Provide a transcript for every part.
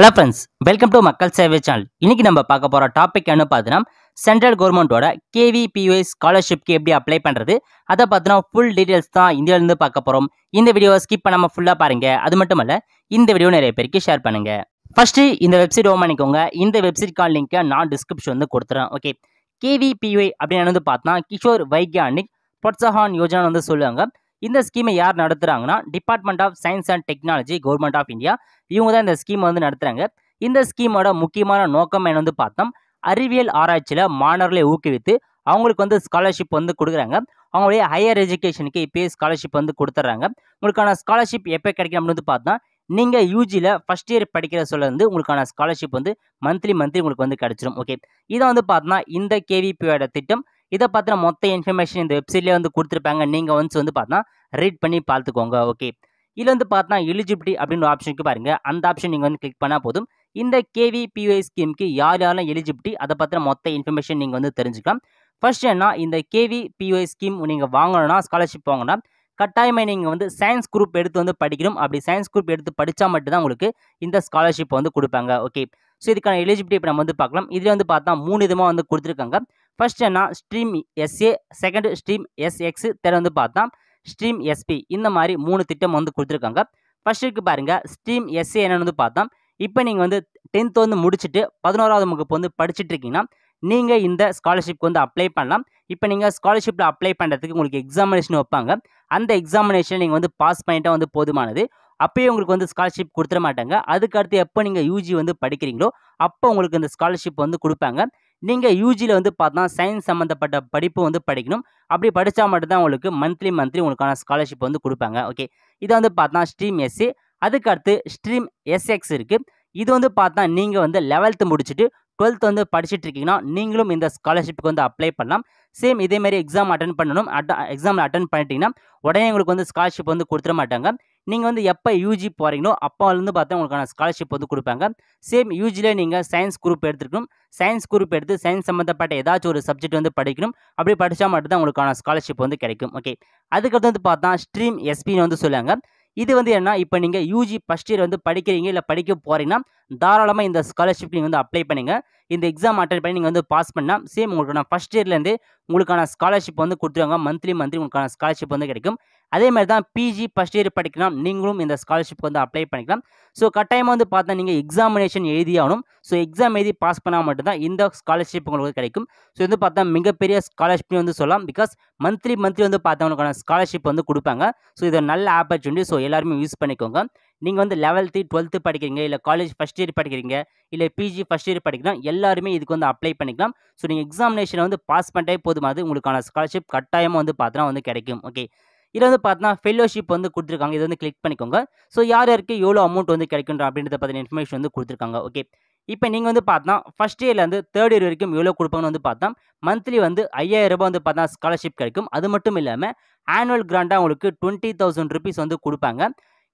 hello friends welcome to மக்கள் சேவை channel இன்றைக்கி நம்ம பார்க்க போகிற டாபிக் என்ன பார்த்தீங்கன்னா சென்ட்ரல் கவர்மெண்ட்டோட கேவிபிஒய் ஸ்காலர்ஷிப்க்கு எப்படி அப்ளை பண்ணுறது அதை பார்த்தினா ஃபுல் டீட்டெயில்ஸ் தான் இந்தியாவிலேருந்து பார்க்க போகிறோம் இந்த வீடியோவை ஸ்கிப் பண்ணாமல் ஃபுல்லாக பாருங்கள் அது மட்டும் இல்லை இந்த வீடியோ நிறைய பேருக்கு ஷேர் பண்ணுங்கள் ஃபஸ்ட்டு இந்த வெப்சைட் ஓம் பண்ணிக்கோங்க இந்த கால் லிங்க்கை நான் டிஸ்கிரிப்ஷன் வந்து கொடுத்துறேன் ஓகே கேவிபிஒய் அப்படின்னு வந்து பார்த்தோன்னா கிஷோர் வைக்யானிக் பொட்சஹான் யோஜனான்னு வந்து சொல்லுவாங்க இந்த ஸ்கீமை யார் நடத்துகிறாங்கன்னா department of science and technology government of India இவங்க தான் இந்த ஸ்கீம் வந்து நடத்துகிறாங்க இந்த ஸ்கீமோட முக்கியமான நோக்கம் என்ன வந்து பார்த்தோம் அறிவியல் ஆராய்ச்சியில் மாணவர்களை ஊக்குவித்து அவங்களுக்கு வந்து ஸ்காலர்ஷிப் வந்து கொடுக்குறாங்க அவங்களுடைய ஹையர் எஜுகேஷனுக்கு இப்போயே ஸ்காலர்ஷிப் வந்து கொடுத்துட்றாங்க உங்களுக்கான ஸ்காலர்ஷிப் எப்போ கிடைக்கும் அப்படின்னு வந்து பார்த்தா நீங்கள் யூஜியில் ஃபஸ்ட் இயர் படிக்கிற சொல்ல வந்து உங்களுக்கான ஸ்காலர்ஷிப் வந்து மந்த்லி மந்த்லி உங்களுக்கு வந்து கிடச்சிரும் ஓகே இதை வந்து பார்த்தோம்னா இந்த கேவிபியோட திட்டம் இதை பார்த்து மொத்த இன்ஃபர்மேஷன் இந்த வெப்சைட்லேயே வந்து கொடுத்துருப்பாங்க நீங்கள் ஒன்ஸ் வந்து பார்த்தா ரீட் பண்ணி பார்த்துக்கோங்க ஓகே இதில் வந்து பார்த்தா எலிஜிபிலிட்டி அப்படின்ற ஆப்ஷனுக்கு பாருங்கள் அந்த ஆப்ஷன் நீங்கள் வந்து கிளிக் பண்ணால் போதும் இந்த கேவிபிஒய் ஸ்கீமுக்கு யார் யாரெல்லாம் எலிஜிபிலிட்டி அதை பார்த்து மொத்த இன்ஃபர்மேஷன் நீங்கள் வந்து தெரிஞ்சுக்கலாம் ஃபர்ஸ்ட் என்ன இந்த கேவிபிஒய் ஸ்கீம் நீங்கள் வாங்கணும்னா ஸ்காலர்ஷிப் வாங்கினா கட்டாயமாக நீங்கள் வந்து சயின்ஸ் குரூப் எடுத்து வந்து படிக்கணும் அப்படி சயின்ஸ் குரூப் எடுத்து படித்தா மட்டும்தான் உங்களுக்கு இந்த ஸ்காலர்ஷிப் வந்து கொடுப்பாங்க ஓகே ஸோ இதுக்கான எலிஜிபிலிட்டி இப்போ நம்ம வந்து பார்க்கலாம் இதில் வந்து பார்த்தா மூணு விதமாக வந்து கொடுத்துருக்காங்க ஃபஸ்ட்டு என்ன stream SA second stream SX third வந்து பார்த்தா ஸ்ட்ரீம் எஸ்பி இந்த மாதிரி மூணு திட்டம் வந்து கொடுத்துருக்காங்க ஃபஸ்ட்டுக்கு பாருங்கள் ஸ்ட்ரீம் எஸ்ஏ என்னென்னு வந்து பார்த்தா இப்போ நீங்கள் வந்து டென்த்து வந்து முடிச்சுட்டு பதினோராவது வகுப்பு வந்து படிச்சுட்டு இருக்கீங்கன்னா நீங்கள் இந்த ஸ்காலர்ஷிப்க்கு வந்து அப்ளை பண்ணலாம் இப்போ நீங்கள் ஸ்காலர்ஷிப்பில் அப்ளை பண்ணுறதுக்கு உங்களுக்கு எக்ஸாமினேஷன் வைப்பாங்க அந்த எக்ஸாமினேஷன் நீங்கள் வந்து பாஸ் பண்ணிட்டால் வந்து போதுமானது அப்போயே உங்களுக்கு வந்து ஸ்காலர்ஷிப் கொடுத்துட மாட்டாங்க அதுக்கடுத்து எப்போ நீங்கள் யூஜி வந்து படிக்கிறீங்களோ அப்போ உங்களுக்கு இந்த ஸ்காலர்ஷிப் வந்து கொடுப்பாங்க நீங்கள் யூஜியில் வந்து பார்த்தா சயின்ஸ் சம்மந்தப்பட்ட படிப்பு வந்து படிக்கணும் அப்படி படித்தா மட்டும்தான் உங்களுக்கு மந்த்லி மந்த்லி உங்களுக்கான ஸ்காலர்ஷிப் வந்து கொடுப்பாங்க ஓகே இதை வந்து பார்த்தா ஸ்ட்ரீம் எஸ்சி அதுக்கு அடுத்து ஸ்ட்ரீம் எஸ்எக்ஸ் இருக்குது இது வந்து பார்த்தா நீங்கள் வந்து லெவல்த்து முடிச்சுட்டு டுவெல்த் வந்து படிச்சுட்டு இருக்கீங்கன்னா நீங்களும் இந்த ஸ்காலர்ஷிப்புக்கு வந்து அப்ளை பண்ணலாம் சேம் இதேமாரி எக்ஸாம் அட்டன் பண்ணணும் அட் எக்ஸாமில் அட்டன் பண்ணிட்டீங்கன்னா உடனே உங்களுக்கு வந்து ஸ்காலர்ஷிப் வந்து கொடுத்துட மாட்டாங்க நீங்கள் வந்து எப்போ யூஜி போகிறீங்களோ அப்போலேருந்து பார்த்தா உங்களுக்கான ஸ்காலர்ஷிப் வந்து கொடுப்பாங்க சேம் யூஜியில் நீங்கள் சயின்ஸ் குரூப் எடுத்துக்கணும் சயின்ஸ் குரூப் எடுத்து சயின்ஸ் சம்மந்தப்பட்ட ஏதாச்சும் ஒரு சப்ஜெக்ட் வந்து படிக்கணும் அப்படி படித்தா மட்டும்தான் உங்களுக்கான ஸ்காலர்ஷிப் வந்து கிடைக்கும் ஓகே அதுக்கடுத்து வந்து பார்த்தா ஸ்ட்ரீம் எஸ்பின்னு வந்து சொல்லுவாங்க இது வந்து என்ன இப்போ நீங்கள் யூஜி ஃபஸ்ட் இயர் வந்து படிக்கிறீங்க இல்லை படிக்க போகிறீங்கன்னா தாராளமாக இந்த ஸ்காலர்ஷிப் நீங்கள் வந்து அப்ளை பண்ணுங்கள் இந்த எக்ஸாம் அட்டன் பண்ணி நீங்கள் வந்து பாஸ் பண்ணால் சேம் உங்களுக்கான ஃபஸ்ட் இயர்லேருந்து உங்களுக்கான ஸ்காலர்ஷிப் வந்து கொடுத்துருவாங்க மந்த்லி மந்த்லி உங்களுக்கான ஸ்காலர்ஷிப் வந்து கிடைக்கும் அதே மாதிரி தான் பிஜி ஃபஸ்ட் இயர் படிக்கலாம் நீங்களும் இந்த ஸ்காலர்ஷிப் வந்து அப்ளை பண்ணிக்கலாம் ஸோ கட்டாயமாக வந்து பார்த்தா நீங்கள் எக்ஸாமினேஷன் எழுதியாகணும் ஸோ எக்ஸாம் எழுதி பாஸ் பண்ணால் மட்டும்தான் இந்த ஸ்காலர்ஷிப் உங்களுக்கு கிடைக்கும் ஸோ வந்து பார்த்தா மிகப்பெரிய ஸ்காலர்ஷிப் வந்து சொல்லலாம் பிகாஸ் மந்த்லி மந்த்லி வந்து பார்த்தவங்களுக்கான ஸ்காலர்ஷிப் வந்து கொடுப்பாங்க ஸோ இது நல்ல ஆப்பர்ச்சுனிட்டி ஸோ எல்லாருமே யூஸ் பண்ணிக்கோங்க நீங்கள் வந்து லெவல்த்து டுவெல்த்து படிக்கிறீங்க இல்லை காலேஜ் ஃபஸ்ட் இயர் படிக்கிறீங்க இல்லை பிஜி ஃபஸ்ட் இயர் படிக்கலாம் எல்லாருமே இதுக்கு வந்து அப்ளை பண்ணிக்கலாம் ஸோ நீங்கள் எக்ஸாமினேஷனை வந்து பாஸ் பண்ணிட்டே போதுமாது உங்களுக்கான ஸ்காலர்ஷிப் கட்டாயமாக வந்து பார்த்தினா வந்து கிடைக்கும் ஓகே இதில் வந்து பார்த்தீங்கன்னா ஃபெல்லோஷிப் வந்து கொடுத்துருக்காங்க இது வந்து கிளிக் பண்ணிக்கோங்க ஸோ யார் யாருக்கு எவ்வளோ அமௌண்ட் வந்து கிடைக்கும் அப்படின்றத பற்றின இன்ஃபர்மேஷன் வந்து கொடுத்துருக்காங்க ஓகே இப்போ நீங்கள் வந்து பார்த்தா ஃபஸ்ட் இயர்லேருந்து தேர்ட் இயர் வரைக்கும் எவ்வளோ கொடுப்பாங்கன்னு வந்து பார்த்தா மந்த்லி வந்து ஐயாயிரம் ரூபாய் வந்து பார்த்தா ஸ்காலர்ஷிப் கிடைக்கும் அது மட்டும் இல்லாமல் ஆனுவல் கிராண்டாக உங்களுக்கு டுவெண்ட்டி தௌசண்ட் ருபீஸ் வந்து கொடுப்பாங்க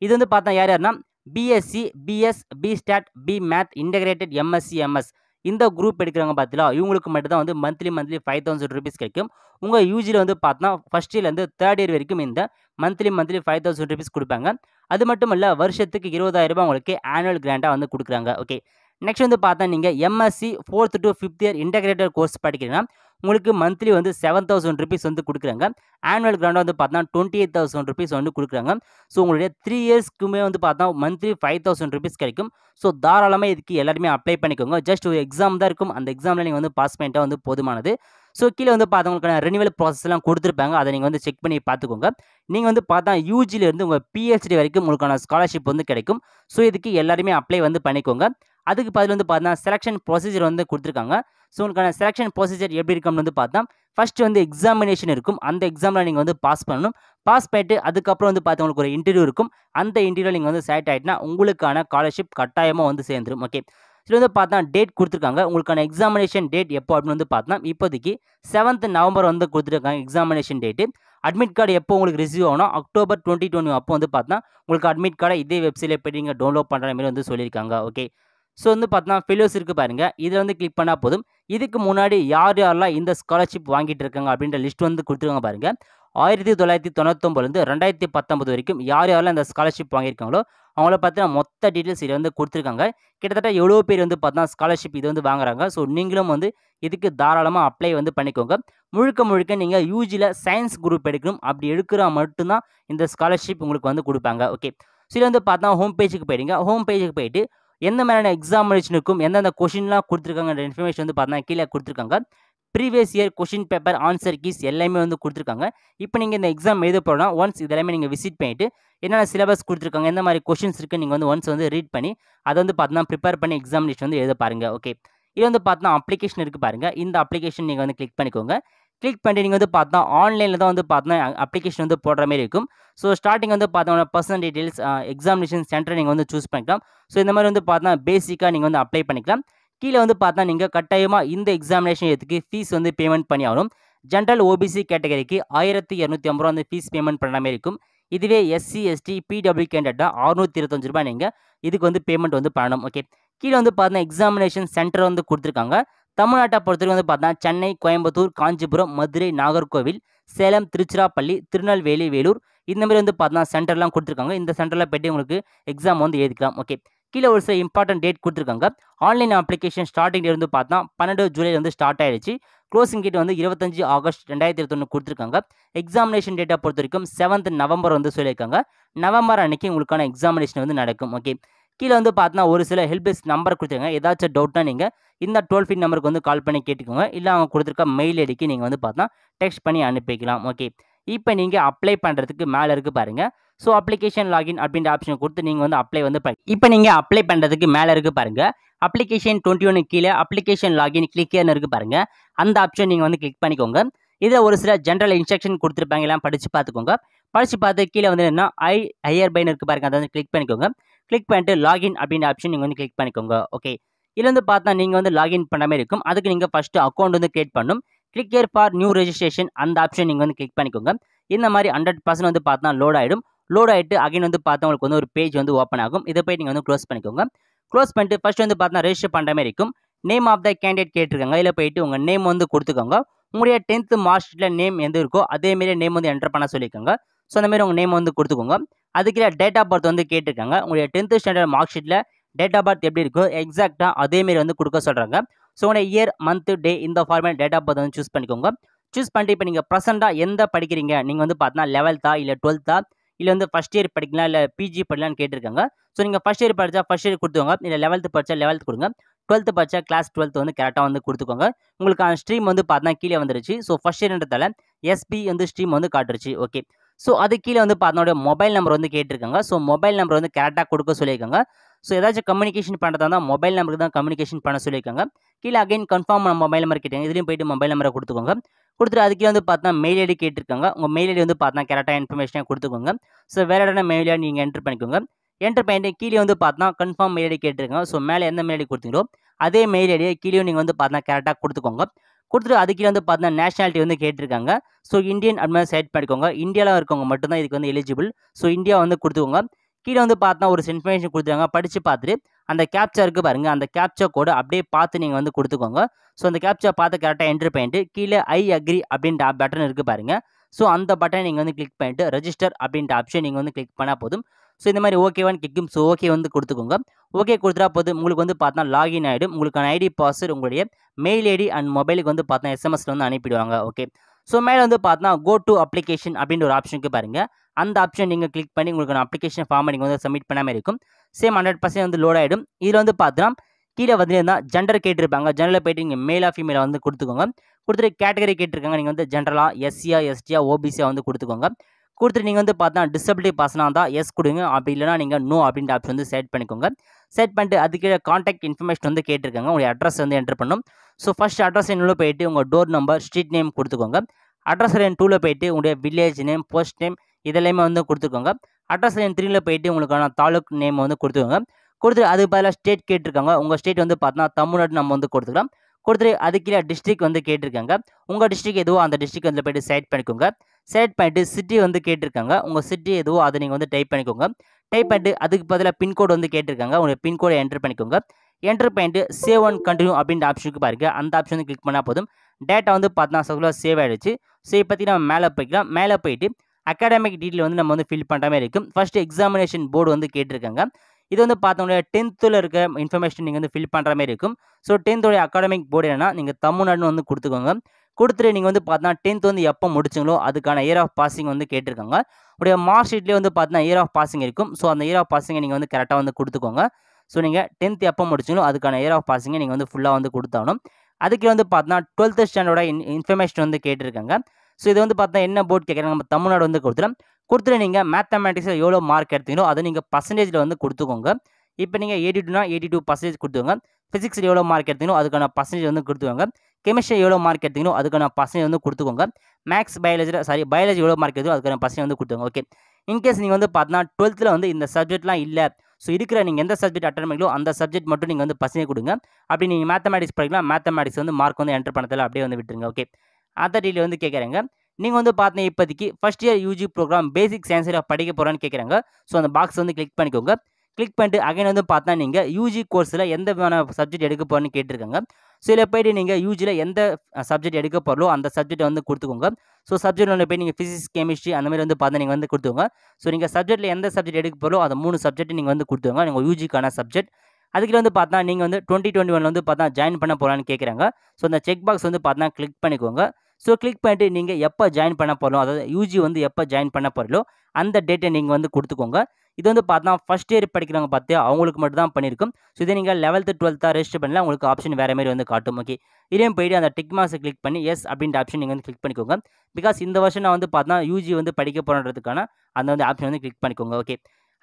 இது வந்து பார்த்தா யார் யாருன்னா BSc BS B stat B math integrated MSc MS இந்த குரூப் எடுக்கிறவங்க பார்த்தீங்களா இவங்களுக்கு மட்டும் தான் வந்து monthly monthly five thousand rupees கிடைக்கும் உங்கள் யூஜியில் வந்து பார்த்தா ஃபஸ்ட் இயர்லேருந்து தேர்ட் இயர் வரைக்கும் இந்த monthly monthly five thousand rupees கொடுப்பாங்க அது மட்டும் இல்லை வருஷத்துக்கு ரூபாய் உங்களுக்கு ஆனுவல் கிராண்டாக வந்து கொடுக்குறாங்க ஓகே நெக்ஸ்ட் வந்து பார்த்தா நீங்கள் MSc fourth to fifth year integrated course படிக்கிறீங்கன்னா உங்களுக்கு மந்த்லி வந்து செவன் தௌசண்ட் ருபீஸ் வந்து கொடுக்குறாங்க ஆனுவல் கிரௌண்ட் வந்து பார்த்தா டுவெண்ட்டி எயிட் தௌசண்ட் ருபீஸ் வந்து கொடுக்குறாங்க ஸோ உங்களுடைய த்ரீ இயர்ஸ்க்குமே வந்து பார்த்தா மந்த்லி ஃபைவ் தௌசண்ட் ருபீஸ் கிடைக்கும் ஸோ தாராளமாக இதுக்கு எல்லாருமே அப்ளை பண்ணிக்கோங்க ஜஸ்ட் ஒரு எக்ஸாம் தான் இருக்கும் அந்த எக்ஸாமில் நீங்கள் வந்து பாஸ் பண்ணிட்டால் வந்து போதுமானது ஸோ கீழே வந்து பார்த்தா உங்களுக்கான ப்ராசஸ் ப்ராசஸ்லாம் கொடுத்துருப்பாங்க அதை நீங்கள் வந்து செக் பண்ணி பார்த்துக்கோங்க நீங்கள் வந்து பார்த்தா யூஜிலேருந்து உங்கள் பிஹெச்டி வரைக்கும் உங்களுக்கான ஸ்காலர்ஷிப் வந்து கிடைக்கும் ஸோ இதுக்கு எல்லாருமே அப்ளை வந்து பண்ணிக்கோங்க அதுக்கு பதில் வந்து பார்த்தா செலெக்ஷன் ப்ரொசீஜர் வந்து கொடுத்துருக்காங்க ஸோ உங்களுக்கான செலெக்ஷன் ப்ரொசீஜர் எப்படி இருக்கும்னு வந்து பார்த்தா ஃபஸ்ட்டு வந்து எக்ஸாமினேஷன் இருக்கும் அந்த எக்ஸாமில் நீங்கள் வந்து பாஸ் பண்ணணும் பாஸ் பண்ணிட்டு அதுக்கப்புறம் வந்து பார்த்தா உங்களுக்கு ஒரு இன்டர்வியூ இருக்கும் அந்த இன்டர்வியூவில் நீங்கள் வந்து செலக்ட் ஆகிட்டுனா உங்களுக்கான ஸ்காலர்ஷிப் கட்டாயமாக வந்து சேர்ந்துடும் ஓகே இதில் வந்து பார்த்தா டேட் கொடுத்துருக்காங்க உங்களுக்கான எக்ஸாமினேஷன் டேட் எப்போ அப்படின்னு வந்து பார்த்தா இப்போதைக்கு செவன்த் நவம்பர் வந்து கொடுத்துருக்காங்க எக்ஸாமினேஷன் டேட்டு அட்மிட் கார்டு எப்போ உங்களுக்கு ரிசீவ் ஆகணும் அக்டோபர் டுவெண்ட்டி டுவெண்ட்டி அப்போ வந்து பார்த்தா உங்களுக்கு அட்மிட் கார்டை இதே வெப்சைட்டில் போய் நீங்கள் டவுன்லோட் பண்ணுற மாதிரி வந்து சொல்லியிருக்காங்க ஓகே ஸோ வந்து பார்த்தா ஃபெலோஸ் இருக்குது பாருங்கள் இதில் வந்து கிளிக் பண்ணால் போதும் இதுக்கு முன்னாடி யார் யாரெல்லாம் இந்த ஸ்காலர்ஷிப் வாங்கிட்டு இருக்காங்க அப்படின்ற லிஸ்ட் வந்து கொடுத்துருக்காங்க பாருங்கள் ஆயிரத்தி தொள்ளாயிரத்தி தொண்ணூத்தொம்பதுலேருந்து ரெண்டாயிரத்தி பத்தொம்பது வரைக்கும் யார் யாரெல்லாம் அந்த ஸ்காலர்ஷிப் வாங்கியிருக்காங்களோ அவங்கள பார்த்தீங்கன்னா மொத்த டீட்டெயில்ஸ் இதில் வந்து கொடுத்துருக்காங்க கிட்டத்தட்ட எவ்வளோ பேர் வந்து பார்த்தீங்கன்னா ஸ்காலர்ஷிப் இது வந்து வாங்குறாங்க ஸோ நீங்களும் வந்து இதுக்கு தாராளமாக அப்ளை வந்து பண்ணிக்கோங்க முழுக்க முழுக்க நீங்கள் யூஜியில் சயின்ஸ் குரூப் எடுக்கணும் அப்படி எடுக்கிறா மட்டும்தான் இந்த ஸ்காலர்ஷிப் உங்களுக்கு வந்து கொடுப்பாங்க ஓகே ஸோ இதில் வந்து பார்த்தா ஹோம் பேஜுக்கு போயிடுங்க ஹோம் பேஜுக்கு போயிட்டு எந்த மாதிரியான எக்ஸாமினேஷனுக்கும் எந்தெந்த கொஷின்லாம் கொடுத்துருக்காங்கன்ற இன்ஃபர்மேஷன் வந்து பார்த்தீங்கன்னா கீழே கொடுத்துருக்காங்க previous year question paper answer keys எல்லாமே வந்து கொடுத்துருக்காங்க இப்போ நீங்கள் இந்த எக்ஸாம் எழுத போகிறோம்னா ஒன்ஸ் இதெல்லாமே நீங்கள் விசிட் பண்ணிவிட்டு என்னென்ன சிலபஸ் கொடுத்துருக்காங்க எந்த மாதிரி கொஷின்ஸ் இருக்குது நீங்கள் வந்து ஒன்ஸ் வந்து ரீட் பண்ணி அதை வந்து பார்த்தீங்கன்னா ப்ரிப்பேர் பண்ணி எக்ஸாமினேஷன் வந்து எழுத பாருங்கள் ஓகே இது வந்து பார்த்தோன்னா அப்ளிகேஷன் இருக்குது பாருங்கள் இந்த அப்ளிகேஷன் நீங்கள் வந்து கிளிக் பண்ணிக்கோங்க கிளிக் பண்ணி நீங்கள் வந்து பார்த்தா ஆன்லைனில் தான் வந்து பார்த்தா அப்ளிகேஷன் வந்து போடுற மாதிரி இருக்கும் ஸோ ஸ்டார்டிங் வந்து பார்த்தோம்னா பர்சனல் டீட்டெயில்ஸ் எக்ஸாமினேஷன் சென்டர் நீங்கள் வந்து சூஸ் பண்ணிக்கலாம் ஸோ இந்த மாதிரி வந்து பார்த்தா பேசிக்காக நீங்கள் வந்து அப்ளை பண்ணிக்கலாம் கீழே வந்து பார்த்தா நீங்கள் கட்டாயமாக இந்த எக்ஸாமினேஷன் இதுக்கு ஃபீஸ் வந்து பேமெண்ட் பண்ணி ஆகணும் ஜென்ரல் ஓபிசி கேட்டகரிக்கு ஆயிரத்தி இரநூத்தி ஐம்பது ரூபா வந்து ஃபீஸ் பேமெண்ட் பண்ண மாதிரி இருக்கும் இதுவே எஸ்சி எஸ்டி பிடபிள்யூ கேண்டேட்டா அறுநூத்தி இருபத்தஞ்சு ரூபாய் நீங்கள் இதுக்கு வந்து பேமெண்ட் வந்து பண்ணணும் ஓகே கீழே வந்து பார்த்தா எக்ஸாமினேஷன் சென்டர் வந்து கொடுத்துருக்காங்க தமிழ்நாட்டை பொறுத்தவரைக்கும் வந்து பார்த்தா சென்னை கோயம்புத்தூர் காஞ்சிபுரம் மதுரை நாகர்கோவில் சேலம் திருச்சிராப்பள்ளி திருநெல்வேலி வேலூர் இந்த மாதிரி வந்து பார்த்தா சென்டர்லாம் கொடுத்துருக்காங்க இந்த சென்டரில் போய்ட்டு உங்களுக்கு எக்ஸாம் வந்து எழுதிக்கலாம் ஓகே கீழே ஒரு சில இம்பார்ட்டன்ட் டேட் கொடுத்துருக்காங்க ஆன்லைன் அப்ளிகேஷன் ஸ்டார்டிங் இருந்து பார்த்தா பன்னெண்டு ஜூலை வந்து ஸ்டார்ட் ஆயிடுச்சு க்ளோசிங் டேட் வந்து இருபத்தஞ்சு ஆகஸ்ட் ரெண்டாயிரத்தி இருபத்தொன்று கொடுத்துருக்காங்க எக்ஸாமினேஷன் டேட்டை பொறுத்த வரைக்கும் செவன்த் நவம்பர் வந்து சொல்லியிருக்காங்க நவம்பர் அன்னைக்கு உங்களுக்கான எக்ஸாமினேஷன் வந்து நடக்கும் ஓகே கீழே வந்து பார்த்தீங்கன்னா ஒரு சில டெஸ்க் நம்பர் கொடுத்துருக்காங்க ஏதாச்சும் டவுட்னா நீங்கள் இந்த டோல் ஃப்ரீ நம்பருக்கு வந்து கால் பண்ணி கேட்டுக்கோங்க இல்லை அவங்க கொடுத்துருக்க மெயில் ஐடிக்கு நீங்கள் வந்து பார்த்தா டெக்ஸ்ட் பண்ணி அனுப்பிக்கலாம் ஓகே இப்போ நீங்கள் அப்ளை பண்ணுறதுக்கு மேலே இருக்குது பாருங்கள் ஸோ அப்ளிகேஷன் லாகின் அப்படின்ற ஆப்ஷன் கொடுத்து நீங்கள் வந்து அப்ளை வந்து இப்போ நீங்கள் அப்ளை பண்ணுறதுக்கு மேலே இருக்கு பாருங்கள் அப்ளிகேஷன் டுவெண்ட்டி ஒன்று கீழே அப்ளிகேஷன் லாகின் கிளிக்கேன்னு இருக்குது பாருங்கள் அந்த ஆப்ஷன் நீங்கள் வந்து கிளிக் பண்ணிக்கோங்க இதில் ஒரு சில ஜென்ரல் இன்ஸ்ட்ரக்ஷன் கொடுத்துருப்பாங்க எல்லாம் படித்து பார்த்துக்கோங்க படித்து பார்த்து கீழே வந்து என்ன ஐ ஹையர் பைன் இருக்குது பாருங்கள் அதை வந்து கிளிக் பண்ணிக்கோங்க கிளிக் பண்ணிட்டு லாகின் அப்படின்ற ஆப்ஷன் நீங்கள் வந்து கிளிக் பண்ணிக்கோங்க ஓகே இதில் வந்து பார்த்தா நீங்கள் வந்து லாகின் பண்ண மாதிரி இருக்கும் அதுக்கு நீங்கள் ஃபஸ்ட்டு அக்கௌண்ட் வந்து கிரியேட் பண்ணும் click here for new registration அந்த ஆப்ஷன் நீங்கள் வந்து கிளிக் பண்ணிக்கோங்க இந்த மாதிரி ஹண்ட்ரட் வந்து பார்த்தா லோட் ஆகிடும் லோட் ஆகிட்டு அகைன் வந்து பார்த்தா உங்களுக்கு வந்து ஒரு பேஜ் வந்து ஓப்பன் ஆகும் இதை போய் நீங்கள் வந்து க்ளோஸ் பண்ணிக்கோங்க க்ளோஸ் பண்ணிட்டு ஃபஸ்ட் வந்து பார்த்தா ரெஜிஸ்டர் பண்ணுற மாதிரி இருக்கும் நேம் ஆஃப் த கேண்டிடேட் கேட்டிருக்காங்க இதில் போயிட்டு உங்கள் நேம் வந்து கொடுத்துக்கோங்க உங்களுடைய டென்த்து மார்க் ஷீட்டில் நேம் எது இருக்கோ அதேமாரி நேம் வந்து என்டர் பண்ண சொல்லியிருக்காங்க ஸோ அந்தமாரி உங்கள் நேம் வந்து கொடுத்துக்கோங்க அதுக்கு டேட் ஆஃப் பர்த் வந்து கேட்டிருக்காங்க உங்களுடைய டென்த்து ஸ்டாண்டர்ட் மார்க் ஷீட்டில் டேட் ஆஃப் பர்த் எப்படி இருக்கோ எக்ஸாக்டாக அதேமாரி வந்து கொடுக்க சொல்கிறாங்க ஸோ உங்களுடைய இயர் மந்த்து டே இந்த ஃபார்மேட் டேட் ஆஃப் பர்த் வந்து சூஸ் பண்ணிக்கோங்க சூஸ் பண்ணிட்டு இப்போ நீங்கள் ப்ரெசென்ட்டாக எந்த படிக்கிறீங்க நீங்கள் வந்து பார்த்தீங்கன்னா லெவல்த்தா இல்லை டுவெல்த்தா இல்லை வந்து ஃபஸ்ட் இயர் படிக்கலாம் இல்லை பிஜி படிக்கலாம்னு கேட்டிருக்காங்க ஸோ நீங்கள் ஃபஸ்ட் இயர் படித்தா ஃபஸ்ட் இயர் கொடுத்துக்கோங்க இல்லை லெவல்த்து படித்தா லெவல்த் கொடுங்க டுவெல்த்து படித்தா கிளாஸ் டுவெல்த் வந்து கரெக்டாக வந்து கொடுத்துக்கோங்க உங்களுக்கு ஸ்ட்ரீம் வந்து பார்த்தா கீழே வந்துருச்சு ஸோ ஃபஸ்ட் இயர்ன்றதால எஸ்பி வந்து ஸ்ட்ரீம் வந்து காட்டுருச்சு ஓகே ஸோ அது கீழே வந்து அதனோட மொபைல் நம்பர் வந்து கேட்டிருக்காங்க ஸோ மொபைல் நம்பர் வந்து கரெக்டாக கொடுக்க சொல்லியிருக்காங்க ஸோ ஏதாச்சும் கம்யூனிகேஷன் பண்ணுறதா இருந்தால் மொபைல் நம்பருக்கு தான் கம்யூனிகேஷன் பண்ண சொல்லியிருக்காங்க கீழே அகைன் கன்ஃபார்ம் நம்ம மொபைல் நம்பர் கேட்டாங்க இதுலேயும் போய்ட்டு மொபைல் நம்பரை கொடுத்துக்கோங்க கொடுத்துட்டு அதுக்கே வந்து பார்த்தா மெயில் ஐடி கேட்டிருக்காங்க உங்கள் மெயில் ஐடி வந்து பார்த்தா கரெக்டாக இன்ஃபர்மேஷனாக கொடுத்துக்கோங்க ஸோ வேறு இடம் மெயில் ஐடி நீங்கள் என்ட்ரு பண்ணிக்கோங்க என்ட்ரு பண்ணிட்டு கீழே வந்து பார்த்தா கன்ஃபார்ம் மெயில் ஐடி கேட்டிருக்காங்க ஸோ மேலே எந்த மெயில் ஐடி கொடுத்தீங்களோ அதே மெயில் ஐடியை கீழே நீங்கள் வந்து பார்த்தா கரெக்டாக கொடுத்துக்கோங்க கொடுத்துட்டு அதுக்கு வந்து பார்த்தீங்கன்னா நேஷனாலிட்டி வந்து கேட்டிருக்காங்க ஸோ இந்தியன் அது மாதிரி செலக்ட் பண்ணிக்கோங்க இந்தியாவில் இருக்கவங்க மட்டும்தான் இதுக்கு வந்து எலிஜிபிள் ஸோ இந்தியா வந்து கொடுத்துக்கோங்க கீழே வந்து பார்த்தா ஒரு இன்ஃபர்மேஷன் கொடுத்துருக்காங்க படித்து பார்த்துட்டு அந்த கேப்ச்சா இருக்குது பாருங்கள் அந்த கேப்ச்சர் கோடு அப்படியே பார்த்து நீங்கள் வந்து கொடுத்துக்கோங்க ஸோ அந்த கேப்ச்சர் பார்த்து கரெக்டாக என்ட்ரு பண்ணிட்டு கீழே ஐ அக்ரி அப்படின்ற பட்டன் இருக்குது பாருங்கள் ஸோ அந்த பட்டனை நீங்கள் வந்து கிளிக் பண்ணிட்டு ரெஜிஸ்டர் அப்படின்ற ஆப்ஷன் நீங்கள் வந்து கிளிக் பண்ணால் போதும் ஸோ இந்த மாதிரி ஓகேவான்னு கிக்கும் ஸோ ஓகே வந்து கொடுத்துக்கோங்க ஓகே கொடுத்துட்டா போது உங்களுக்கு வந்து பார்த்தா லாகின் ஆகிடும் உங்களுக்கான ஐடி பாஸ்வேர்டு உங்களுடைய மெயில் ஐடி அண்ட் மொபைலுக்கு வந்து பார்த்தா எஸ்எம்எஸில் வந்து அனுப்பிடுவாங்க ஓகே ஸோ மேலே வந்து பார்த்தா கோ டு அப்ளிகேஷன் அப்படின்ற ஒரு ஆப்ஷனுக்கு பாருங்கள் அந்த ஆப்ஷன் நீங்கள் கிளிக் பண்ணி உங்களுக்கான அப்ளிகேஷன் ஃபார்மை நீங்கள் வந்து சப்மிட் பண்ணாமல் இருக்கும் சேம் ஹண்ட்ரட் பர்சன்ட் வந்து லோட் ஆகிடும் இதில் வந்து பார்த்தா கீழே வந்துருந்தால் ஜெண்டர் கேட்டிருப்பாங்க ஜென்ரலில் போய்ட்டு நீங்கள் மேலாக ஃபீமேலாக வந்து கொடுத்துக்கோங்க கொடுத்துட்டு கேட்டகரி கேட்டிருக்காங்க நீங்கள் வந்து ஜென்ரலாக எஸ்சியா எஸ்டியா ஓபிசியாக வந்து கொடுத்துக்கோங்க கொடுத்துட்டு நீங்கள் வந்து பார்த்தா டிசபிலிட்டி பர்சனாக இருந்தால் எஸ் கொடுங்க அப்படி இல்லைனா நீங்கள் நோ அப்படின்ற ஆப்ஷன் வந்து செட் பண்ணிக்கோங்க செட் பண்ணிட்டு அதுக்கு காண்டாக்ட் இன்ஃபர்மேஷன் வந்து கேட்டிருக்காங்க உங்கள் அட்ரஸ் வந்து என்ட்ரு பண்ணும் ஸோ ஃபஸ்ட் அட்ரஸ் என்னுள்ள போயிட்டு உங்கள் டோர் நம்பர் ஸ்ட்ரீட் நேம் கொடுத்துக்கோங்க அட்ரஸ் லைன் டூவில் போயிட்டு உங்களுடைய வில்லேஜ் நேம் போஸ்ட் நேம் இதெல்லாமே வந்து கொடுத்துக்கோங்க அட்ரஸ் லைன் த்ரீயில் போயிட்டு உங்களுக்கான தாலுக் நேம் வந்து கொடுத்துக்கோங்க கொடுத்துட்டு அது பதிலாக ஸ்டேட் கேட்டிருக்காங்க உங்கள் ஸ்டேட் வந்து பார்த்தீங்கன்னா தமிழ்நாடு நம்ம வந்து கொடுத்துக்கலாம் கொடுத்துட்டு அதுக்கீழே டிஸ்ட்ரிக் வந்து கேட்டிருக்காங்க உங்கள் டிஸ்ட்ரிக் எதுவோ அந்த டிஸ்ட்ரிக் வந்து போய்ட்டு செலக்ட் பண்ணிக்கோங்க செலக்ட் பண்ணிட்டு சிட்டி வந்து கேட்டிருக்காங்க உங்கள் சிட்டி எதுவோ அதை நீங்கள் வந்து டைப் பண்ணிக்கோங்க டைப் பண்ணிட்டு அதுக்கு பதிலாக பின்கோடு வந்து கேட்டிருக்காங்க உங்கள் பின்கோடை என்டர் பண்ணிக்கோங்க என்டர் பண்ணிட்டு சேவ் ஒன் கண்டினியூ அப்படின்ற ஆப்ஷனுக்கு பாருங்கள் அந்த ஆப்ஷன் வந்து கிளிக் பண்ணால் போதும் டேட்டா வந்து பதினாறு சகுலாக சேவ் ஆகிடுச்சு ஸோ இப்போ நம்ம மேலே போய்க்கலாம் மேலே போயிட்டு அகாடமிக் டீட்டெயில் வந்து நம்ம வந்து ஃபில் பண்ணுற மாதிரி இருக்கும் ஃபஸ்ட்டு எக்ஸாமினேஷன் போர்டு வந்து கேட்டிருக்காங்க இது வந்து பார்த்தோம்னா டென்த்தில் இருக்க இன்ஃபர்மேஷன் நீங்கள் வந்து ஃபில் பண்ணுற மாதிரி இருக்கும் ஸோ டென்த்தோடைய அகாடமிக் போர்டு என்னன்னா நீங்கள் தமிழ்நாடுன்னு வந்து கொடுத்துக்கோங்க கொடுத்துட்டு நீங்கள் வந்து பார்த்தீங்கன்னா டென்த் வந்து எப்போ முடிச்சிங்களோ அதுக்கான இயர் ஆஃப் பாசிங் வந்து கேட்டிருக்காங்க உடைய மார்க் ஷீட்லேயே வந்து பார்த்தீங்கன்னா இயர் ஆஃப் பாசிங் இருக்கும் ஸோ அந்த இயர் ஆஃப் பாசிங்கை நீங்கள் வந்து கரெக்டாக வந்து கொடுத்துக்கோங்க ஸோ நீங்கள் டென்த் எப்போ முடிச்சிங்களோ அதுக்கான இயர் ஆஃப் பாசிங்கை நீங்கள் வந்து ஃபுல்லாக வந்து கொடுத்தாலும் அதுக்கே வந்து பார்த்தீங்கன்னா டுவெல்த்து ஸ்டாண்டர்டோட இன் இன்ஃபர்மேஷன் வந்து கேட்டிருக்காங்க ஸோ இது வந்து பார்த்தா என்ன போர்டு கேட்குறாங்க நம்ம தமிழ்நாடு வந்து கொடுத்துட்டோம் கொடுத்துட்டு நீங்கள் மேத்தமெட்டிக்ஸில் எவ்வளோ மார்க் எடுத்தீங்களோ அதை நீங்கள் பர்சன்டேஜில் வந்து கொடுத்துக்கோங்க இப்போ நீங்கள் எயிட்டி டூனா எயிட்டி டூ பர்சன்டேஜ் கொடுத்துங்க ஃபிசிக்ஸில் எவ்வளோ மார்க் எடுத்தீங்களோ அதுக்கான பர்சன்டேஜ் வந்து கொடுத்துக்கோங்க கெமிஸ்ட்ரி எவ்வளோ மார்க் எடுத்தீங்களோ அதுக்கான பர்சன்டேஜ் வந்து கொடுத்துக்கோங்க மேக்ஸ் பயாலஜியில் சாரி பயாலஜி எவ்வளோ மார்க் எடுத்தோ அதுக்கான பர்சன்டேஜ் வந்து கொடுத்துங்க ஓகே இன்கேஸ் நீங்கள் வந்து பார்த்தீங்கன்னா டுவெல்த்தில் வந்து இந்த சப்ஜெக்ட்லாம் இல்லை ஸோ இருக்கிற நீங்கள் எந்த சப்ஜெக்ட் அட்டன் பண்ணிக்கலோ அந்த சப்ஜெக்ட் மட்டும் நீங்கள் வந்து பசங்க கொடுங்க அப்படி நீங்கள் மேத்தமெட்டிக்ஸ் படிக்கலாம் மேத்தமெட்டிக்ஸ் வந்து மார்க் வந்து என்டர் பண்ணதில் அப்படியே வந்து விட்டுருங்க ஓகே அதர் வந்து கேட்குறாங்க நீங்கள் வந்து பார்த்தீங்கன்னா இப்போதைக்கு first year UG programme basic சயின்ஸில் படிக்க போகிறான்னு கேட்குறாங்க ஸோ அந்த பாக்ஸ் வந்து கிளிக் பண்ணிக்கோங்க கிளிக் பண்ணிட்டு அகைன் வந்து பார்த்தா நீங்கள் யூஜி கோர்ஸில் எந்த விதமான சப்ஜெக்ட் எடுக்க போகிறேன்னு கேட்டிருக்காங்க ஸோ இதில் போய்ட்டு நீங்கள் யூஜியில் எந்த சப்ஜெக்ட் எடுக்க போகிறோ அந்த சப்ஜெக்ட்டை வந்து கொடுத்துக்கோங்க ஸோ சப்ஜெக்ட் ஒன்று போய் நீங்கள் ஃபிசிக்ஸ் கெமிஸ்ட்ரி அந்த மாதிரி வந்து பார்த்தா நீங்கள் வந்து கொடுத்துங்க ஸோ நீங்கள் சப்ஜெக்ட்டில் எந்த சப்ஜெக்ட் எடுக்க போகிறோ அந்த மூணு சப்ஜெக்ட் நீங்கள் வந்து கொடுத்துங்க நீங்கள் யூஜிக்கான சப்ஜெக்ட் அதுக்கு வந்து பார்த்தா நீங்கள் வந்து டுவெண்ட்டி டுவெண்ட்டி ஒன் வந்து பார்த்தா ஜாயின் பண்ண போகலான்னு கேட்குறாங்க ஸோ அந்த செக் பாக்ஸ் வந்து பார்த்தா கிளிக் பண்ணிக்கோங்க ஸோ கிளிக் பண்ணிட்டு நீங்கள் எப்போ ஜாயின் பண்ண போகிறோம் அதாவது யூஜி வந்து எப்போ ஜாயின் பண்ண போகிறோ அந்த டேட்டை நீங்கள் வந்து கொடுத்துக்கோங்க இது வந்து பார்த்தா ஃபஸ்ட் இயர் படிக்கிறவங்க பார்த்தியா அவங்களுக்கு மட்டும் தான் பண்ணியிருக்கும் ஸோ இதை நீங்கள் லெவல்த்து டுவெல்த்தாக ரெஜிஸ்டர் பண்ணல உங்களுக்கு ஆப்ஷன் வேறு மாதிரி வந்து காட்டும் ஓகே இதையும் போயிட்டு அந்த டிக் மார்க்ஸை கிளிக் பண்ணி எஸ் அப்படின்ற ஆப்ஷன் நீங்கள் வந்து கிளிக் பண்ணிக்கோங்க பிகாஸ் இந்த வருஷம் நான் வந்து பார்த்தா யூஜி வந்து படிக்க போகிறதுக்கான அந்த வந்து ஆப்ஷன் வந்து கிளிக் பண்ணிக்கோங்க ஓகே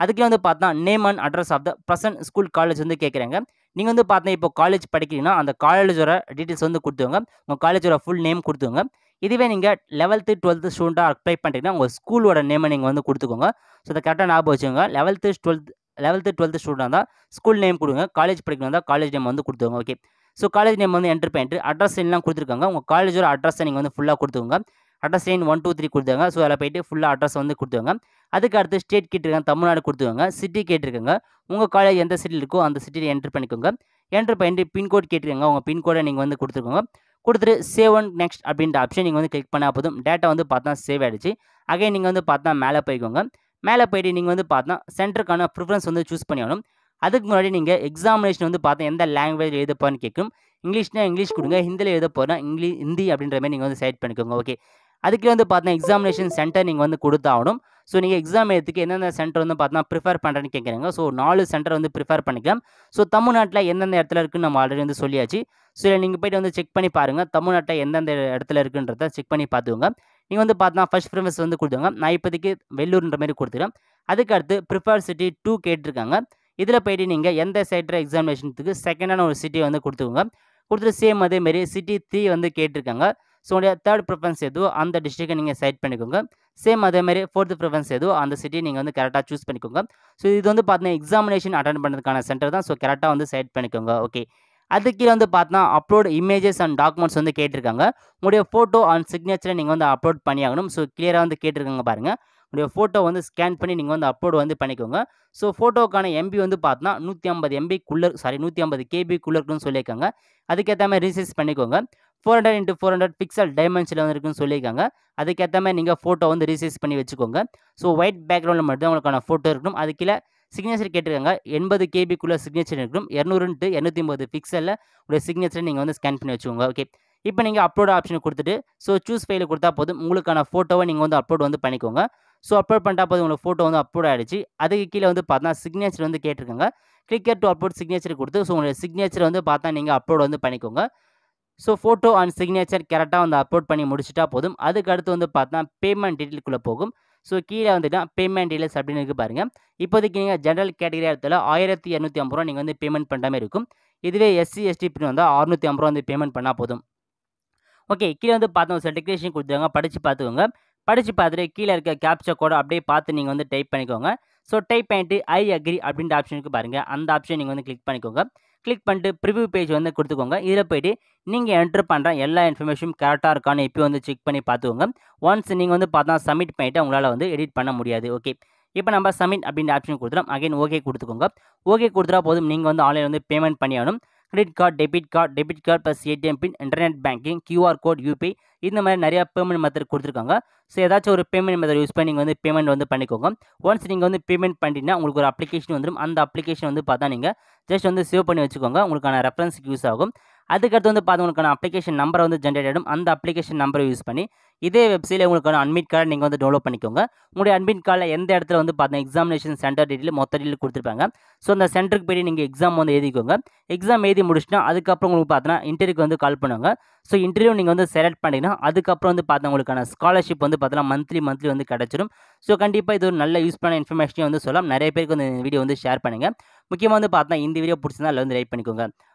அதுக்கே வந்து பார்த்தா name and address of the present school college வந்து கேட்குறாங்க நீங்கள் வந்து பார்த்தீங்கன்னா இப்போ காலேஜ் படிக்கிறீங்கன்னா அந்த காலேஜோட டீட்டெயில்ஸ் வந்து கொடுத்துவங்க உங்கள் காலேஜோட ஃபுல் நேம் கொடுத்துவாங்க இதுவே நீங்கள் லெவல்த்து டுவெல்த்து ஸ்டூடெண்ட்டாக அப்ளை பண்ணுறீங்கன்னா உங்கள் ஸ்கூலோட நேமை நீங்கள் வந்து கொடுத்துக்கோங்க ஸோ அதை கரெக்டாக ஞாபகம் வச்சுக்கோங்க eleventh twelfth eleventh twelfth student இருந்தால் ஸ்கூல் நேம் கொடுங்க காலேஜ் படிக்கணும் தான் காலேஜ் நேம் வந்து கொடுத்துருங்க ஓகே ஸோ காலேஜ் நேம் வந்து என்ட்ரு பண்ணிட்டு அட்ரஸ் எல்லாம் கொடுத்துருக்காங்க உங்கள் காலேஜோட அட்ரஸை நீங்கள் வந்து ஃபுல்லாக கொடுத்துக்கோங்க address line one two three கொடுத்தாங்க ஸோ அதில் போயிட்டு ஃபுல்லாக அட்ரஸ் வந்து கொடுத்துவாங்க அதுக்கு அடுத்து ஸ்டேட் கேட்டிருக்காங்க தமிழ்நாடு கொடுத்துவாங்க சிட்டி கேட்டிருக்கங்க உங்கள் காலேஜ் எந்த சிட்டியில் இருக்கோ அந்த சிட்டியில் என்ட்ரு பண்ணிக்கோங்க என்ட்ரு பண்ணிட்டு பின்கோட் கேட்டிருக்காங்க உங்கள் பின்கோடை நீங்கள் வந்து கொடுத்துருக்கோங்க கொடுத்துட்டு சேவ் ஒன் நெக்ஸ்ட் அப்படின்ற ஆப்ஷன் நீங்கள் வந்து கிளிக் பண்ணால் போதும் டேட்டா வந்து பார்த்தா சேவ் ஆகிடுச்சு அகைன் நீங்கள் வந்து பார்த்தா மேலே போய்க்கோங்க மேலே போயிட்டு நீங்கள் வந்து பார்த்தா சென்டருக்கான ப்ரிஃபரன்ஸ் வந்து சூஸ் பண்ணியாகணும் அதுக்கு முன்னாடி நீங்கள் எக்ஸாமினேஷன் வந்து பார்த்தா எந்த லாங்குவேஜ் எழுத போகிறேன்னு கேட்கும் இங்கிலீஷ்னா இங்கிலீஷ் கொடுங்க ஹிந்தியில் எழுத போகிறேன் இங்கிலீஷ் ஹிந்தி அப்படின்ற மாதிரி நீங்கள் வந்து செலக்ட் பண்ணிக்கோங்க ஓகே அதுக்கு வந்து பார்த்தா எக்ஸாமினேஷன் சென்டர் நீங்கள் வந்து கொடுத்தாகணும் ஸோ நீங்கள் எக்ஸாம் எழுத்துக்கு என்னென்ன சென்டர் வந்து பார்த்தா ப்ரிஃபர் பண்ணுறேன்னு கேட்குறாங்க ஸோ நாலு சென்டர் வந்து ப்ரிஃபர் பண்ணிக்கலாம் ஸோ தமிழ்நாட்டில் எந்தெந்த இடத்துல இருக்குன்னு நம்ம ஆல்ரெடி வந்து சொல்லியாச்சு ஸோ இல்லை நீங்கள் போய்ட்டு வந்து செக் பண்ணி பாருங்கள் தமிழ்நாட்டில் எந்தெந்த இடத்துல இருக்குன்றத செக் பண்ணி பார்த்துக்கோங்க நீங்கள் வந்து பார்த்தா ஃபஸ்ட் ப்ரிஃபரன்ஸ் வந்து கொடுத்துங்க நான் இப்போதைக்கு வெள்ளூர்ன்ற மாதிரி கொடுத்துருக்கேன் அதுக்கடுத்து ப்ரிஃபர் சிட்டி டூ கேட்டிருக்காங்க இதில் போய்ட்டு நீங்கள் எந்த சைட்டில் எக்ஸாமினேஷனுக்கு செகண்டான ஒரு சிட்டியை வந்து கொடுத்துக்கோங்க கொடுத்துட்டு சேம் அதேமாரி சிட்டி த்ரீ வந்து கேட்டிருக்காங்க ஸோ உங்களுடைய தேர்ட் ப்ரிஃபரன்ஸ் எதுவோ அந்த டிஸ்ட்ரிக்டை நீங்கள் செலக்ட் பண்ணிக்கோங்க சேம் அதே மாதிரி ஃபோர்த் ப்ரிஃபரன்ஸ் எதுவோ அந்த சிட்டி நீங்கள் வந்து கரெக்டாக சூஸ் பண்ணிக்கோங்க ஸோ இது வந்து பார்த்தீங்கன்னா எக்ஸாமினேஷன் அட்டன் பண்ணுறதுக்கான சென்டர் தான் ஸோ கரெக்டாக வந்து செலக்ட் பண்ணிக்கோங்க ஓகே அது கீழே வந்து பார்த்தா அப்லோட் இமேஜஸ் அண்ட் டாக்குமெண்ட்ஸ் வந்து கேட்டிருக்காங்க உங்களுடைய ஃபோட்டோ அண்ட் சிக்னேச்சரை நீங்கள் வந்து அப்லோட் பண்ணியாகணும் ஸோ கிளியராக வந்து கேட்டிருக்காங்க பாருங்கள் உங்களுடைய ஃபோட்டோ வந்து ஸ்கேன் பண்ணி நீங்கள் வந்து அப்லோடு வந்து பண்ணிக்கோங்க ஸோ ஃபோட்டோக்கான எம்பி வந்து பார்த்தோன்னா நூற்றி ஐம்பது எம்பிக்குள்ளே சாரி நூற்றி ஐம்பது கேபிக்குள்ளே இருக்குன்னு சொல்லியிருக்காங்க அதுக்கேற்ற மாதிரி ரீசர்ச் பண்ணிக்கோங்க four hundred into four hundred pixel டைமென்ஷனில் வந்து இருக்குன்னு சொல்லியிருக்காங்க அதுக்கேற்ற மாதிரி நீங்கள் ஃபோட்டோ வந்து ரீசைஸ் பண்ணி வச்சுக்கோங்க ஸோ ஒயிட் பேக்ரவுண்டில் மட்டும் உங்களுக்கான ஃபோட்டோ இருக்கணும் அது கீழே சிக்னேச்சர் கேட்டிருக்காங்க எண்பது கேபிக்குள்ளே சிக்னேச்சர் இருக்கணும் இரநூறுன்ட்டு இரநூத்தி ஐம்பது பிக்சலில் உடைய சிக்னேச்சரை நீங்கள் வந்து ஸ்கேன் பண்ணி வச்சுக்கோங்க ஓகே இப்போ நீங்கள் அப்லோட் ஆப்ஷன் கொடுத்துட்டு ஸோ சூஸ் ஃபைலில் கொடுத்தா போதும் உங்களுக்கான ஃபோட்டோவை நீங்கள் வந்து அப்லோட் வந்து பண்ணிக்கோங்க ஸோ அப்லோட் பண்ணிட்டா போது உங்களுக்கு ஃபோட்டோ வந்து அப்லோட் ஆகிடுச்சு அதுக்கு கீழே வந்து பார்த்தா சிக்னேச்சர் வந்து கேட்டிருக்காங்க கிளிக்கர் டு அப்லோட் சிக்னேச்சர் கொடுத்து ஸோ உங்களுடைய சிக்னேச்சர் வந்து பார்த்தா நீங்கள் அப்லோட் வந்து பண்ணிக்கோங்க ஸோ ஃபோட்டோ அண்ட் சிக்னேச்சர் கரெக்டாக வந்து அப்லோட் பண்ணி முடிச்சுட்டா போதும் அதுக்கு அடுத்து வந்து பார்த்தா பேமெண்ட் டீட்டெயிலுக்குள்ளே போகும் ஸோ கீழே வந்துட்டா பேமெண்ட் டீடைல்ஸ் அப்படின்னு இருக்கு பாருங்கள் இப்போதைக்கு நீங்கள் ஜென்ரல் கேட்டகரி இடத்துல ஆயிரத்தி இரநூத்தி ஐம்பது ரூபா நீங்கள் வந்து பேமெண்ட் பண்ணுற மாதிரி இருக்கும் இதுவே எஸ்சி எஸ்டி பிரிவு வந்தால் அறுநூத்தி ஐம்பது ரூபா வந்து பேமெண்ட் பண்ணால் போதும் ஓகே கீழே வந்து பார்த்தோம் சார் டெக்ரேஷன் கொடுத்துருங்க படித்து பார்த்துக்கோங்க படித்து பார்த்துட்டு கீழே இருக்க கேப்ச்சர் கோடை அப்படியே பார்த்து நீங்கள் வந்து டைப் பண்ணிக்கோங்க ஸோ டைப் பண்ணிட்டு ஐ அக்ரி அப்படின்ற ஆப்ஷனுக்கு பாருங்கள் அந்த ஆப்ஷன் நீங்கள் வந்து கிளிக் பண்ணிக்கோங்க கிளிக் பண்ணிட்டு ப்ரிவியூ பேஜ் வந்து கொடுத்துக்கோங்க இதில் போய்ட்டு நீங்கள் என்ட்ரு பண்ணுற எல்லா இன்ஃபர்மேஷனும் கரெக்டாக இருக்கான்னு இப்போ வந்து செக் பண்ணி பார்த்துக்கோங்க ஒன்ஸ் நீங்கள் வந்து பார்த்தா சப்மிட் பண்ணிவிட்டு உங்களால் வந்து எடிட் பண்ண முடியாது ஓகே இப்போ நம்ம சப்மிட் அப்படின்ற ஆப்ஷன் கொடுத்துறோம் அகைன் ஓகே கொடுத்துக்கோங்க ஓகே கொடுத்துட்டா போதும் நீங்கள் வந்து ஆன்லைன் வந்து பேமெண்ட் பண்ணியாகணும் credit card debit card debit card plus ATM pin internet banking QR code UPI இந்த மாதிரி நிறையா பேமெண்ட் மெத்தட் கொடுத்துருக்காங்க ஸோ ஏதாச்சும் ஒரு பேமெண்ட் மெத்தட் யூஸ் பண்ணி நீங்கள் வந்து பேமெண்ட் வந்து பண்ணிக்கோங்க ஒன்ஸ் நீங்கள் வந்து பேமெண்ட் பண்ணிட்டீங்கன்னா உங்களுக்கு ஒரு அப்ளிகேஷன் வந்துடும் அந்த அப்ளிகேஷன் வந்து பார்த்தா நீங்கள் ஜஸ்ட் வந்து சேவ் பண்ணி வச்சுக்கோங்க உங்களுக்கான ரெஃபரன்ஸுக்கு யூஸ் ஆகும் அதுக்கடுத்து வந்து பார்த்து உங்களுக்கான அப்ளிகேஷன் நம்பரை வந்து ஜென்ரேட் ஆகிடும் அந்த அப்ளிகேஷன் நம்பரை யூஸ் பண்ணி இதே வெப்சைட்டில் உங்களுக்கான அட்மிட் கார்டை நீங்கள் வந்து டவுன்லோட் பண்ணிக்கோங்க உங்களுடைய அட்மிட் கார்டில் எந்த இடத்துல வந்து பார்த்தீங்கன்னா எக்ஸாமினேஷன் சென்டர் டீட்டெயில் மொத்த டீட்டில் கொடுத்துருப்பாங்க ஸோ அந்த சென்டருக்கு போய் நீங்கள் எக்ஸாம் வந்து எழுதிக்கோங்க எக்ஸாம் எழுதி முடிச்சுனா அதுக்கப்புறம் உங்களுக்கு பார்த்தீங்கன்னா இன்டர்வியூக்கு வந்து கால் பண்ணுவாங்க ஸோ இன்டர்வியூ நீங்கள் வந்து செலக்ட் பண்ணிங்கன்னா அதுக்கப்புறம் வந்து பார்த்தா உங்களுக்கான ஸ்காலர்ஷிப் வந்து பார்த்தீங்கன்னா மந்த்லி மந்த்லி வந்து கிடச்சிடும் ஸோ கண்டிப்பாக இது ஒரு நல்ல யூஸ்ஃபுல்லான இன்ஃபர்மேஷனையும் வந்து சொல்லலாம் நிறைய பேருக்கு வந்து வீடியோ வந்து ஷேர் பண்ணுங்கள் முக்கியமாக வந்து பார்த்தா இந்த வீடியோ பிடிச்சிருந்தா அதில் வந்து லைக் பண்ணிக்கோங்க